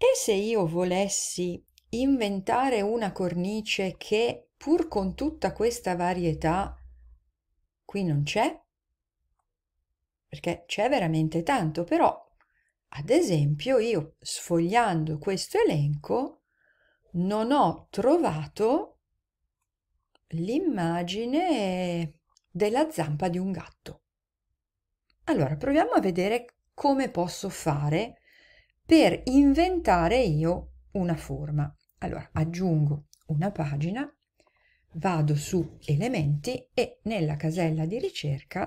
e se io volessi inventare una cornice che pur con tutta questa varietà qui non c'è perché c'è veramente tanto però ad esempio io sfogliando questo elenco non ho trovato l'immagine della zampa di un gatto allora proviamo a vedere come posso fare per inventare io una forma. Allora aggiungo una pagina, vado su elementi e nella casella di ricerca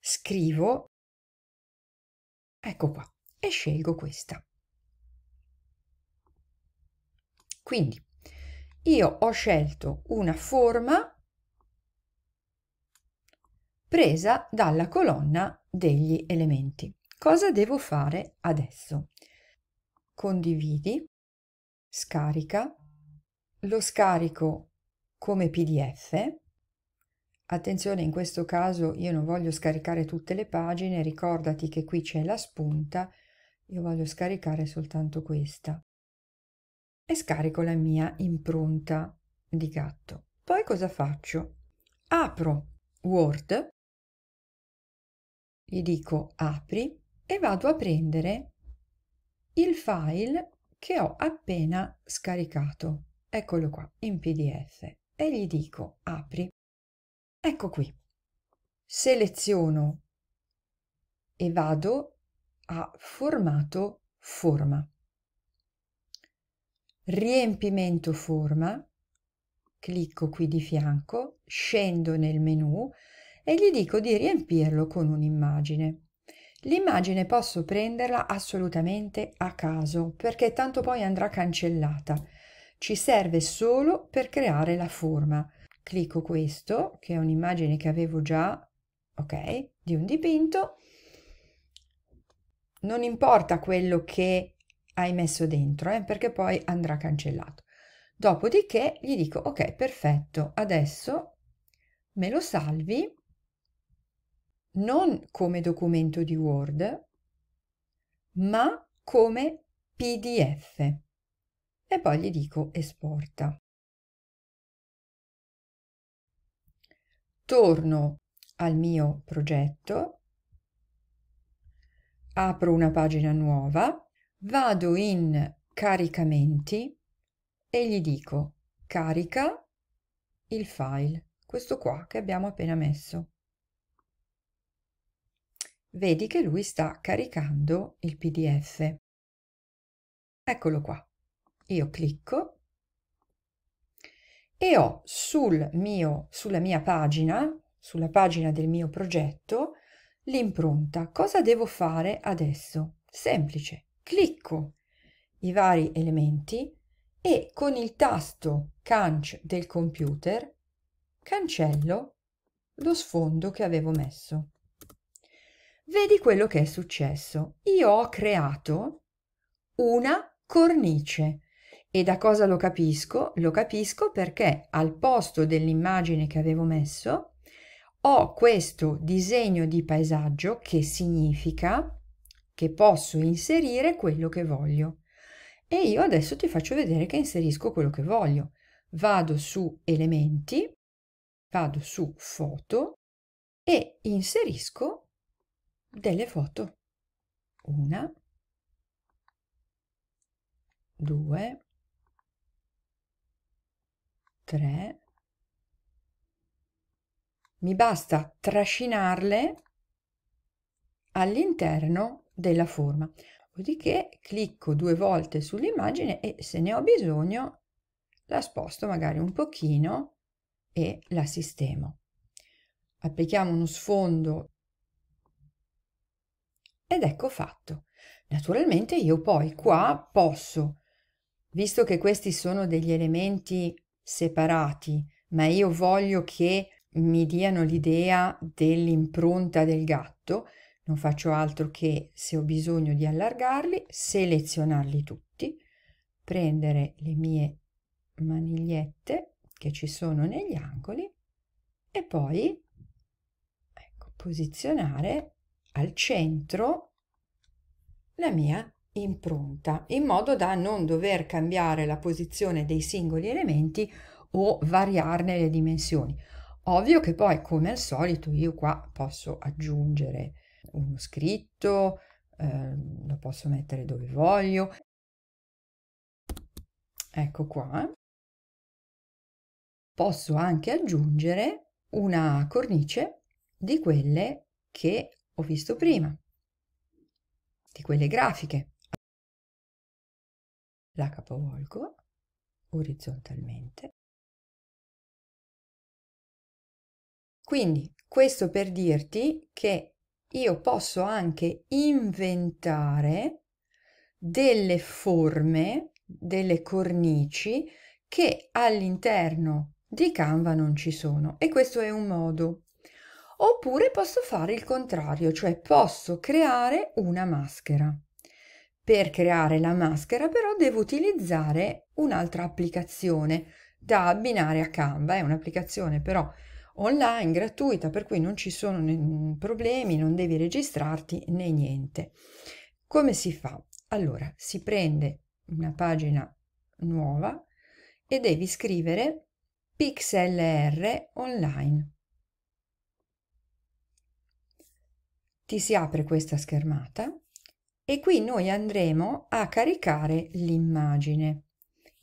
scrivo, ecco qua, e scelgo questa. Quindi io ho scelto una forma presa dalla colonna degli elementi. Cosa devo fare adesso? condividi, scarica, lo scarico come PDF. Attenzione, in questo caso io non voglio scaricare tutte le pagine, ricordati che qui c'è la spunta, io voglio scaricare soltanto questa. E scarico la mia impronta di gatto. Poi cosa faccio? Apro Word, gli dico apri e vado a prendere il file che ho appena scaricato. Eccolo qua in PDF e gli dico apri. Ecco qui. Seleziono e vado a formato forma. Riempimento forma, clicco qui di fianco, scendo nel menu e gli dico di riempirlo con un'immagine. L'immagine posso prenderla assolutamente a caso perché tanto poi andrà cancellata. Ci serve solo per creare la forma. Clicco questo, che è un'immagine che avevo già, ok, di un dipinto. Non importa quello che hai messo dentro, eh, perché poi andrà cancellato. Dopodiché gli dico, ok, perfetto, adesso me lo salvi non come documento di Word, ma come PDF. E poi gli dico esporta. Torno al mio progetto, apro una pagina nuova, vado in caricamenti e gli dico carica il file, questo qua che abbiamo appena messo. Vedi che lui sta caricando il PDF. Eccolo qua. Io clicco e ho sul mio, sulla mia pagina, sulla pagina del mio progetto, l'impronta. Cosa devo fare adesso? Semplice. Clicco i vari elementi e con il tasto Canc del computer cancello lo sfondo che avevo messo. Vedi quello che è successo. Io ho creato una cornice. E da cosa lo capisco? Lo capisco perché al posto dell'immagine che avevo messo ho questo disegno di paesaggio che significa che posso inserire quello che voglio. E io adesso ti faccio vedere che inserisco quello che voglio. Vado su elementi, vado su foto e inserisco delle foto. Una, due, tre. Mi basta trascinarle all'interno della forma. Dopodiché clicco due volte sull'immagine e se ne ho bisogno la sposto magari un pochino e la sistemo. Applichiamo uno sfondo ed ecco fatto. Naturalmente io poi qua posso, visto che questi sono degli elementi separati, ma io voglio che mi diano l'idea dell'impronta del gatto, non faccio altro che, se ho bisogno di allargarli, selezionarli tutti, prendere le mie manigliette che ci sono negli angoli e poi ecco, posizionare al centro la mia impronta in modo da non dover cambiare la posizione dei singoli elementi o variarne le dimensioni. Ovvio che poi come al solito io qua posso aggiungere uno scritto, eh, lo posso mettere dove voglio. Ecco qua. Posso anche aggiungere una cornice di quelle che ho visto prima, di quelle grafiche. La capovolgo orizzontalmente. Quindi questo per dirti che io posso anche inventare delle forme, delle cornici che all'interno di Canva non ci sono e questo è un modo Oppure posso fare il contrario, cioè posso creare una maschera. Per creare la maschera però devo utilizzare un'altra applicazione da abbinare a Canva, è un'applicazione però online gratuita per cui non ci sono problemi, non devi registrarti né niente. Come si fa? Allora, si prende una pagina nuova e devi scrivere pixlr online. ti si apre questa schermata e qui noi andremo a caricare l'immagine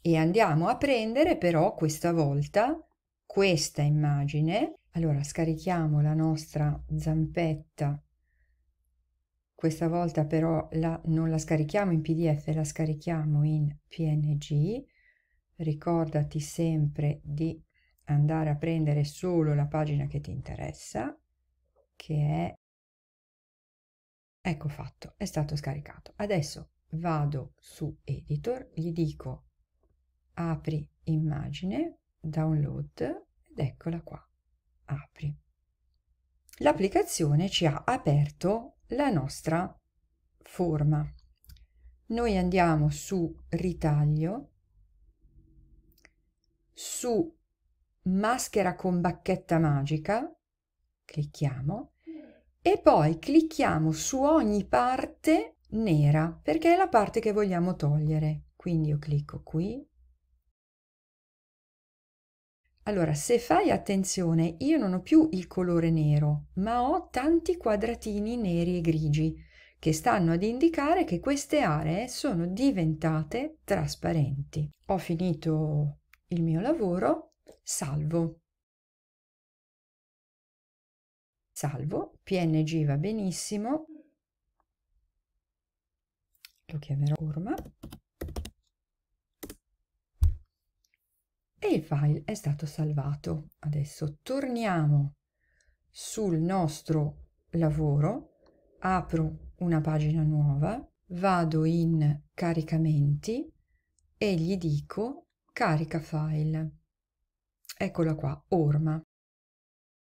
e andiamo a prendere però questa volta questa immagine. Allora scarichiamo la nostra zampetta. Questa volta però la, non la scarichiamo in PDF, la scarichiamo in PNG. Ricordati sempre di andare a prendere solo la pagina che ti interessa, che è Ecco fatto, è stato scaricato. Adesso vado su editor, gli dico apri immagine, download ed eccola qua, apri. L'applicazione ci ha aperto la nostra forma. Noi andiamo su ritaglio, su maschera con bacchetta magica, clicchiamo e poi clicchiamo su ogni parte nera perché è la parte che vogliamo togliere. Quindi io clicco qui. Allora, se fai attenzione, io non ho più il colore nero, ma ho tanti quadratini neri e grigi che stanno ad indicare che queste aree sono diventate trasparenti. Ho finito il mio lavoro, salvo. salvo, png va benissimo, lo chiamerò orma, e il file è stato salvato. Adesso torniamo sul nostro lavoro, apro una pagina nuova, vado in caricamenti e gli dico carica file. Eccola qua, orma.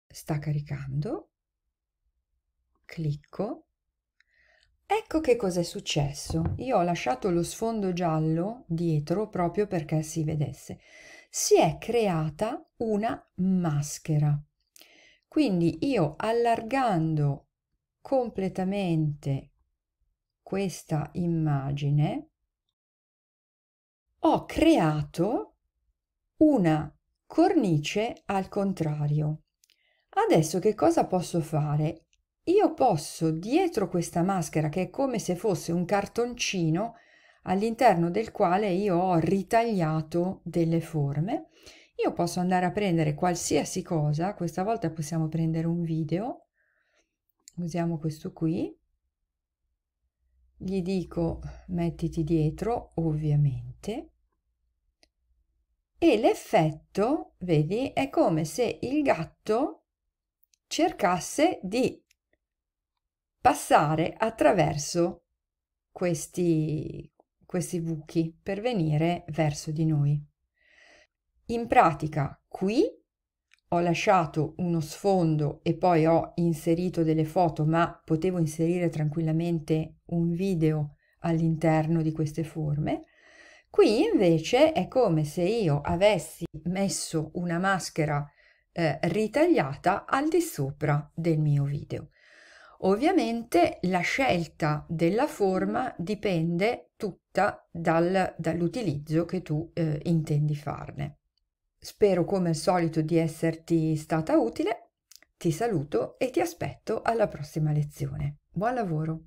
Sta caricando Clicco. Ecco che cos'è successo. Io ho lasciato lo sfondo giallo dietro proprio perché si vedesse. Si è creata una maschera. Quindi io allargando completamente questa immagine ho creato una cornice al contrario. Adesso che cosa posso fare? io posso, dietro questa maschera, che è come se fosse un cartoncino all'interno del quale io ho ritagliato delle forme, io posso andare a prendere qualsiasi cosa, questa volta possiamo prendere un video, usiamo questo qui, gli dico mettiti dietro, ovviamente, e l'effetto, vedi, è come se il gatto cercasse di passare attraverso questi, questi buchi per venire verso di noi. In pratica, qui ho lasciato uno sfondo e poi ho inserito delle foto, ma potevo inserire tranquillamente un video all'interno di queste forme. Qui invece è come se io avessi messo una maschera eh, ritagliata al di sopra del mio video. Ovviamente la scelta della forma dipende tutta dal, dall'utilizzo che tu eh, intendi farne. Spero come al solito di esserti stata utile, ti saluto e ti aspetto alla prossima lezione. Buon lavoro!